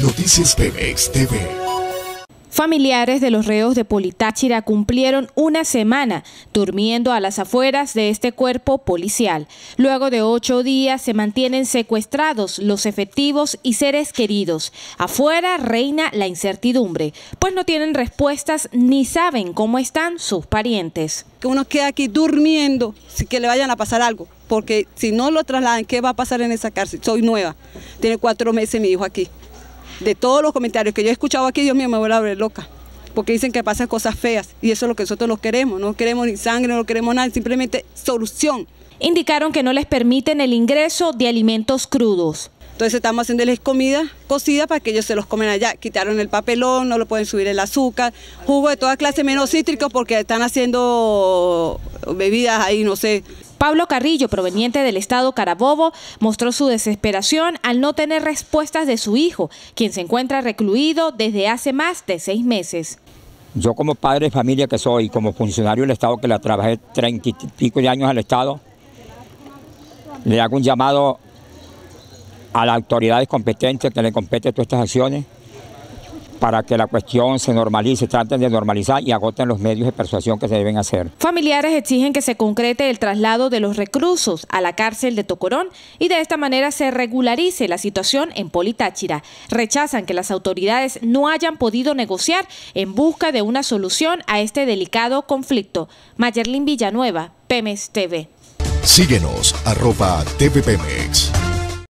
Noticias Pemex TV. Familiares de los reos de Politáchira cumplieron una semana durmiendo a las afueras de este cuerpo policial. Luego de ocho días se mantienen secuestrados los efectivos y seres queridos. Afuera reina la incertidumbre, pues no tienen respuestas ni saben cómo están sus parientes. Que uno queda aquí durmiendo, que le vayan a pasar algo, porque si no lo trasladan, ¿qué va a pasar en esa cárcel? Soy nueva, tiene cuatro meses mi hijo aquí. De todos los comentarios que yo he escuchado aquí, Dios mío, me voy a volver loca. Porque dicen que pasan cosas feas y eso es lo que nosotros los queremos. No queremos ni sangre, no queremos nada, simplemente solución. Indicaron que no les permiten el ingreso de alimentos crudos. Entonces estamos haciéndoles comida cocida para que ellos se los comen allá. Quitaron el papelón, no lo pueden subir el azúcar, jugo de toda clase menos cítricos porque están haciendo bebidas ahí, no sé. Pablo Carrillo, proveniente del estado Carabobo, mostró su desesperación al no tener respuestas de su hijo, quien se encuentra recluido desde hace más de seis meses. Yo como padre de familia que soy, como funcionario del Estado que la trabajé treinta y pico de años al Estado, le hago un llamado a las autoridades competentes que le competen todas estas acciones, para que la cuestión se normalice, traten de normalizar y agoten los medios de persuasión que se deben hacer. Familiares exigen que se concrete el traslado de los reclusos a la cárcel de Tocorón y de esta manera se regularice la situación en Politáchira. Rechazan que las autoridades no hayan podido negociar en busca de una solución a este delicado conflicto. Mayerlin Villanueva, Pemex TV. Síguenos, arroba TVPemex.